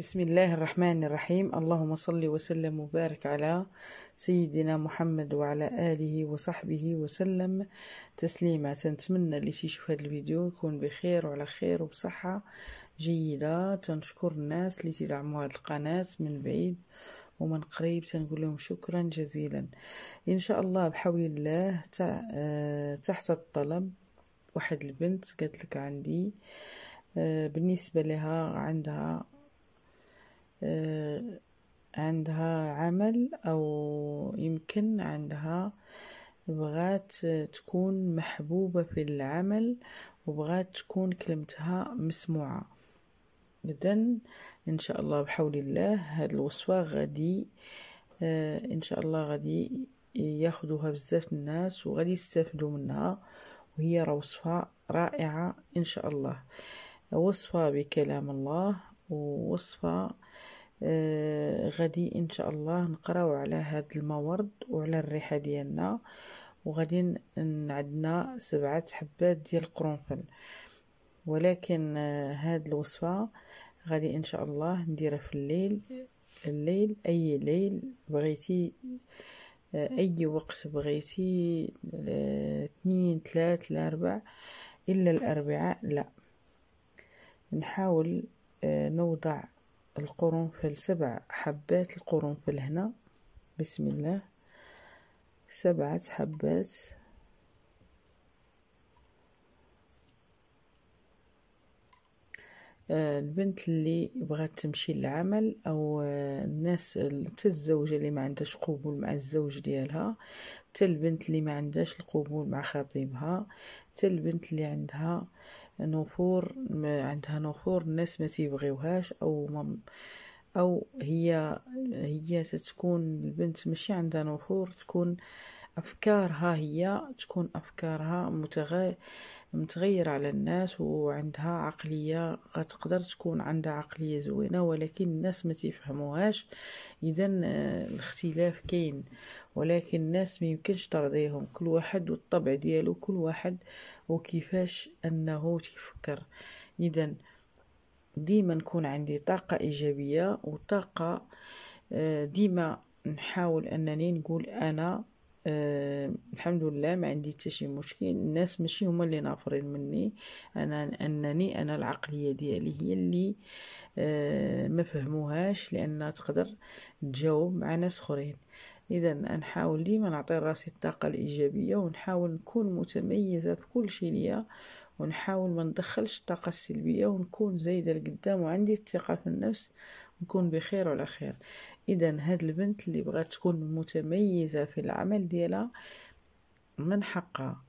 بسم الله الرحمن الرحيم اللهم صل وسلم وبارك على سيدنا محمد وعلى آله وصحبه وسلم تسليما تنتمنى اللي تيشوف هذا الفيديو يكون بخير وعلى خير وبصحة جيدة تنشكر الناس اللي تدعموا هذه القناة من بعيد ومن قريب تنقول لهم شكرا جزيلا إن شاء الله بحول الله تحت الطلب واحد البنت قالت لك عندي بالنسبة لها عندها آه، عندها عمل أو يمكن عندها بغات تكون محبوبة في العمل وبغات تكون كلمتها مسموعة إذن إن شاء الله بحول الله هاد الوصفة غادي آه، إن شاء الله غادي ياخدوها بزاف الناس وغادي يستفدوا منها وهي وصفة رائعة إن شاء الله وصفة بكلام الله ووصفة آه، غادي ان شاء الله نقراو على هاد المورد وعلى الريحه ديالنا وغادي عندنا سبعة حبات ديال القرنفل ولكن آه، هاد الوصفه غادي ان شاء الله نديرها في الليل الليل اي ليل بغيتي آه، اي وقت بغيتي اثنين ثلاث الاربع الا الاربعاء لا نحاول نوضع القرنفل سبع حبات القرنفل هنا بسم الله سبعة حبات آه، البنت اللي بغات تمشي للعمل او آه، الناس حتى الزوجه اللي ما عندهاش قبول مع الزوج ديالها حتى البنت اللي ما عندهاش القبول مع خطيبها حتى البنت اللي عندها آه نفور عندها نفور الناس ما تيبغيوهاش او ما او هي هي تتكون البنت ماشي عندها نفور تكون افكارها هي تكون افكارها متغير متغير على الناس وعندها عقلية غتقدر تكون عندها عقلية زوينة ولكن الناس ما تفهموهاش اذا آه، الاختلاف كاين ولكن الناس ما يمكنش ترضيهم كل واحد والطبع ديالو كل واحد وكيفاش انه تفكر اذا ديما نكون عندي طاقة إيجابية وطاقة آه، ديما نحاول أنني نقول أنا آه، الحمد لله ما عندي حتى شي مشكل الناس ماشي هما اللي نافرين مني انا انني انا العقليه ديالي هي اللي آه، ما فهموهاش لانها تقدر تجاوب مع ناس اخرين اذا نحاول ديما نعطي راسي الطاقه الايجابيه ونحاول نكون متميزه في كل شيء ليا ونحاول ما ندخلش الطاقه السلبيه ونكون زايده لقدام وعندي الثقه في النفس نكون بخير وعلى خير اذا هاد البنت اللي بغات تكون متميزه في العمل ديالها من حقها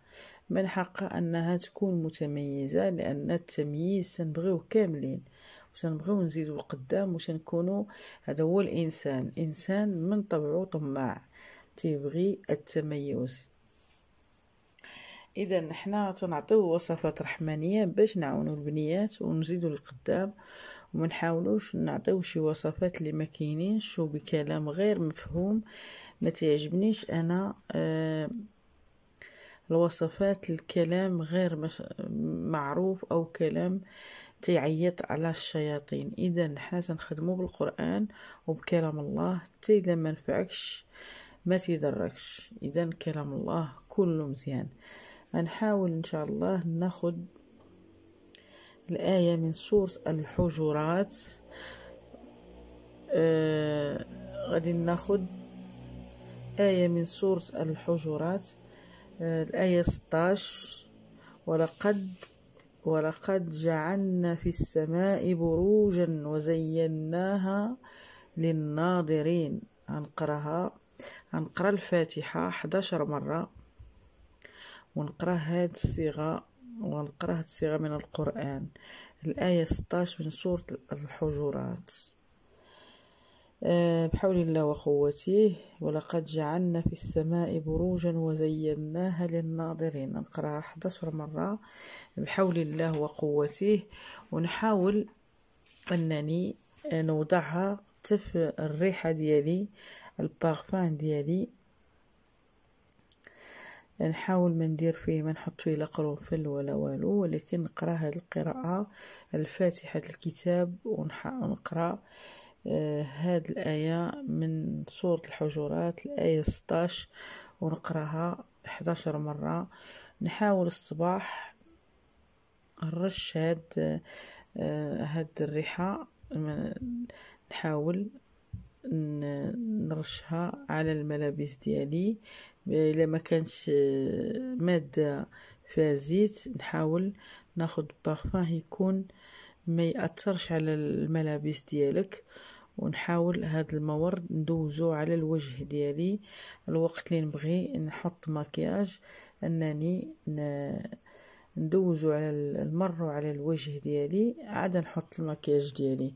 من حقها انها تكون متميزه لان التمييز تنبغيوه كاملين وتنبغيو نزيدو القدام وتنكونو هذا هو الانسان انسان من طبعه طماع تيبغي التميز اذا حنا تنعطيو وصفات رحمانيه باش نعاونو البنيات ونزيدو القدام وما نحاولوش نعطيو شي وصفات اللي ما كاينينش وبكلام غير مفهوم ما تعجبنيش انا آه، الوصفات الكلام غير معروف او كلام تيعيط على الشياطين اذا حنا تنخدمو بالقران وبكلام الله حتى اذا ما نفعكش ما تيضركش اذا كلام الله كله مزيان غنحاول ان شاء الله ناخد الآية من سورة الحجرات آه غادي ناخد آية من سورة الحجرات آه الآية 16 ولقد ولقد جعلنا في السماء بروجا وزيناها للناظرين غنقراها غنقرا الفاتحة 11 مرة ونقرا هاد الصيغة ونقرأ هذه الصيغة من القرآن الآية 16 من سورة الحجرات آه، بحول الله وقوته ولقد جعلنا في السماء بروجا وزيناها للناظرين نقراها 11 مرة بحول الله وقوته ونحاول أنني نوضعها تف الريحة ديالي البارفان ديالي نحاول ما ندير فيه ما نحط فيه لا قرنفل ولا والو ولكن نقرا هاد القراءة الفاتحة الكتاب ونقرا آه، هاد الآية من سورة الحجرات الآية 16 ونقراها 11 مرة نحاول الصباح نرش هاد آه، هاد الريحة نحاول نرشها على الملابس ديالي الا ما كانش آه، ماده فيها زيت نحاول ناخد بارفان يكون ما ياثرش على الملابس ديالك ونحاول هاد المورد ندوزو على الوجه ديالي الوقت اللي نبغي نحط مكياج انني ندوزو على المر وعلى الوجه ديالي عاد نحط المكياج ديالي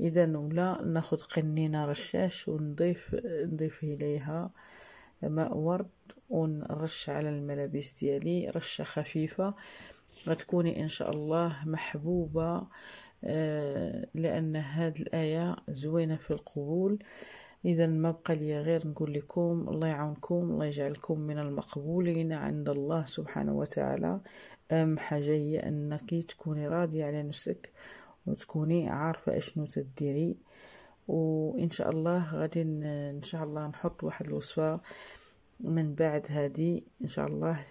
اذا ولا ناخد قنينه رشاش ونضيف نضيف اليها آه ماء ورد ونرش على الملابس ديالي رشة خفيفة غتكوني إن شاء الله محبوبة آه، لأن هاد الآية زوينة في القبول إذا ما بقى لي غير نقول لكم الله يعاونكم الله يجعلكم من المقبولين عند الله سبحانه وتعالى أهم حاجة هي أنك تكوني راضية على نفسك وتكوني عارفة أشنو تديري وان شاء الله غادي ان شاء الله نحط واحد الوصفه من بعد هذه ان شاء الله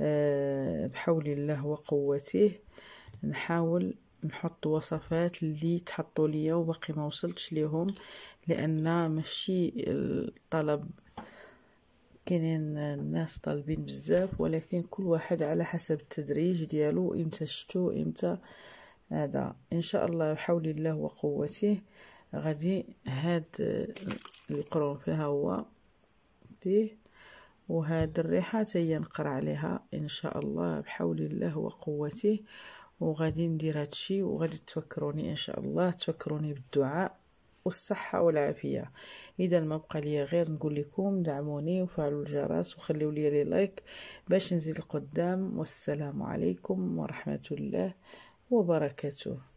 آه، بحول الله وقوته نحاول نحط وصفات اللي تحطوا ليا وباقي ما وصلتش ليهم لان ماشي الطلب كاينين الناس طالبين بزاف ولكن كل واحد على حسب التدريج ديالو امتى شتو امتى هذا ان شاء الله بحول الله وقوته غادي هاد القرون فيها هو فيه وهاد الريحه هي نقرا عليها ان شاء الله بحول الله وقوته وغادي ندير هادشي وغادي تفكروني ان شاء الله تفكروني بالدعاء والصحه والعافيه اذا ما بقى ليا غير نقول لكم دعموني وفعلوا الجرس وخليوا لي لي لايك باش نزيد القدام والسلام عليكم ورحمه الله وبركاته